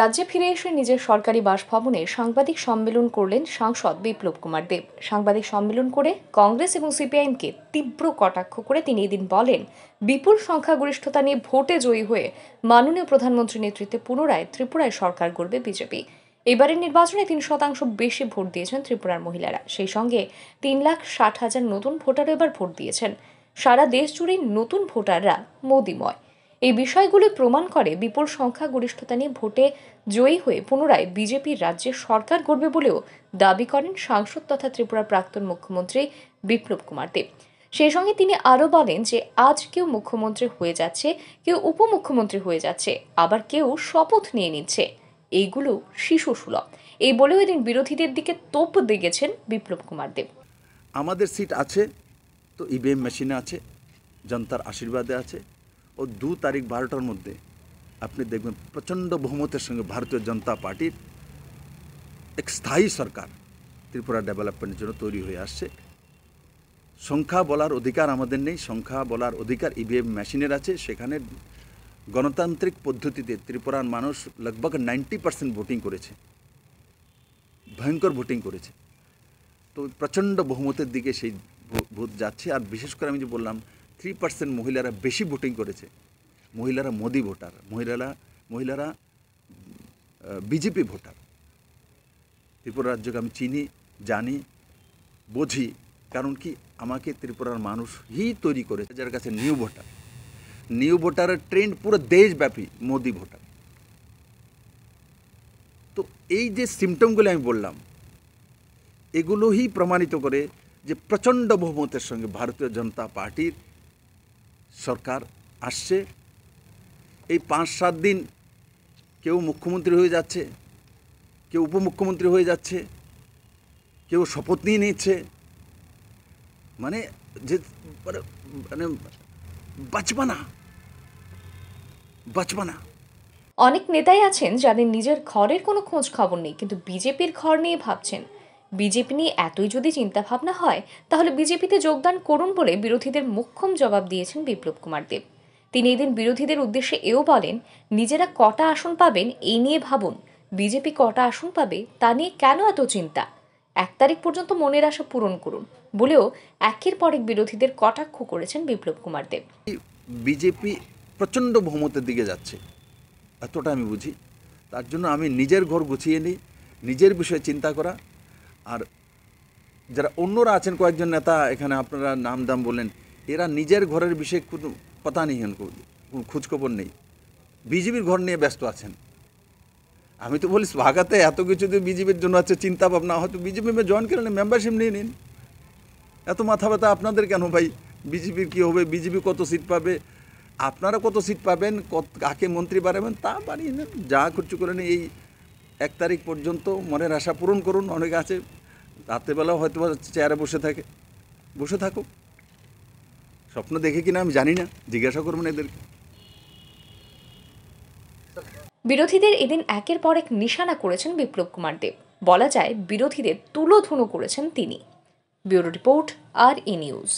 রাজ্যে ফিরে এসে নিজের সরকারি বাসভবনে সাংবাদিক সম্মেলন করলেন সাংসদ বিপ্লব কুমার দেব সাংবাদিক সম্মেলন করে কংগ্রেস এবং সিপিআইএমকে তীব্র কটাক্ষ করে তিনি এদিন বলেন বিপুল সংখ্যাগরিষ্ঠতা নিয়ে ভোটে জয়ী হয়ে মাননীয় প্রধানমন্ত্রীর নেতৃত্বে পুনরায় ত্রিপুরায় সরকার গড়বে বিজেপি এবারের নির্বাচনে তিন শতাংশ বেশি ভোট দিয়েছেন ত্রিপুরার মহিলারা সেই সঙ্গে তিন লাখ ষাট হাজার নতুন ভোটার এবার ভোট দিয়েছেন সারা দেশ জুড়ে নতুন ভোটাররা মোদিময় এই বিষয়গুলি প্রমাণ করে বিপুল সংখ্যাগরিষ্ঠতা নিয়ে ভোটে জয়ী হয়ে পুনরায় বিজেপির রাজ্যে সরকার গড়বে বলেও দাবি করেন সাংসদ তথা ত্রিপুরার প্রাক্তন মুখ্যমন্ত্রী বিপ্লব কুমার দেব সেই সঙ্গে তিনি আরও বলেন যে আজ কেউ মুখ্যমন্ত্রী হয়ে যাচ্ছে কেউ উপমুখ্যমন্ত্রী হয়ে যাচ্ছে আবার কেউ শপথ নিয়ে নিচ্ছে এইগুলো শিশু সুলভ এই বলেও এদিন বিরোধীদের দিকে তোপ দেখেছেন বিপ্লব কুমার দেব আমাদের সিট আছে তো ইভিএম e মেশিনে আছে জনতার আশীর্বাদে আছে ও দু তারিখ বারোটার মধ্যে আপনি দেখবেন প্রচণ্ড বহুমতের সঙ্গে ভারতীয় জনতা পার্টির এক স্থায়ী সরকার ত্রিপুরা ডেভেলপমেন্টের জন্য তৈরি হয়ে আসছে সংখ্যা বলার অধিকার আমাদের নেই সংখ্যা বলার অধিকার ইভিএম e মেশিনের আছে সেখানে গণতান্ত্রিক পদ্ধতিতে ত্রিপুরার মানুষ লগভগ নাইনটি পার্সেন্ট ভোটিং করেছে ভয়ঙ্কর ভোটিং করেছে তো প্রচণ্ড বহুমতের দিকে সেই ভোট যাচ্ছে আর বিশেষ করে আমি যে বললাম থ্রি পার্সেন্ট মহিলারা বেশি ভোটিং করেছে মহিলারা মোদি ভোটার মহিলারা মহিলারা বিজেপি ভোটার ত্রিপুরা রাজ্যকে আমি চিনি জানি বুঝি কারণ কি আমাকে ত্রিপুরার মানুষই তৈরি করেছে যার কাছে নিউ ভোটার নিউ ভোটারের ট্রেন্ড পুরো দেশব্যাপী মোদি ভোটার তো এই যে সিমটমগুলি আমি বললাম এগুলোই প্রমাণিত করে যে প্রচণ্ড বহুমতের সঙ্গে ভারতীয় জনতা পার্টির সরকার আসছে এই পাঁচ সাত দিন কেউ মুখ্যমন্ত্রী হয়ে যাচ্ছে কেউ উপমুখ্যমন্ত্রী হয়ে যাচ্ছে কেউ শপথ নিয়ে নিচ্ছে মানে যে মানে মানে বাঁচবানা বাঁচবানা অনেক নেতাই আছেন যাদের নিজের ঘরের কোনো খোঁজ খবর নেই কিন্তু বিজেপির ঘর নিয়ে ভাবছেন বিজেপি নিয়ে এতই যদি চিন্তাভাবনা হয় তাহলে বিজেপিতে যোগদান করুন বলে বিরোধীদের মোক্ষম জবাব দিয়েছেন বিপ্লব কুমার দেব তিনি এদিন বিরোধীদের উদ্দেশ্যে এও বলেন নিজেরা কটা আসন পাবেন এই নিয়ে ভাবুন বিজেপি কটা আসন পাবে তা নিয়ে কেন এত চিন্তা এক তারিখ পর্যন্ত মনের আশা পূরণ করুন বলেও একের পর এক বিরোধীদের কটাক্ষ করেছেন বিপ্লব কুমার দেব বিজেপি প্রচণ্ড বহুমতের দিকে যাচ্ছে এতটা আমি বুঝি তার জন্য আমি নিজের ঘর গুছিয়ে নিই নিজের বিষয়ে চিন্তা করা আর যারা অন্যরা আছেন কয়েকজন নেতা এখানে আপনারা নাম দাম বললেন এরা নিজের ঘরের বিষয়ে কোনো কথা নেই খোঁজখবর নেই বিজেপির ঘর নিয়ে ব্যস্ত আছেন আমি তো বলি ভাগাতে এত কিছু যদি বিজেপির জন্য আছে চিন্তা ভাবনা হয়তো বিজেপি জয়েন করে নিন মেম্বারশিপ নিয়ে নিন এত মাথা ব্যথা আপনাদের কেন ভাই বিজেপির কী হবে বিজেপি কত সিট পাবে আপনারা কত সিট পাবেন কত কাকে মন্ত্রী বাড়াবেন তা বাড়িয়ে নেন যা খরচ করেন এই এক তারিখ পর্যন্ত মনের আশা পূরণ করুন অনেকে আছে রাত্রেবেলাও হয়তো চেয়ারে বসে থাকে বসে থাকুক স্বপ্ন দেখে কিনা আমি জানি না জিজ্ঞাসা করবেন এদেরকে বিরোধীদের এদিন একের পর এক নিশানা করেছেন বিপ্লব কুমার দেব বলা যায় বিরোধীদের তুলোধুনো করেছেন তিনি ব্যুরো রিপোর্ট আর ই নিউজ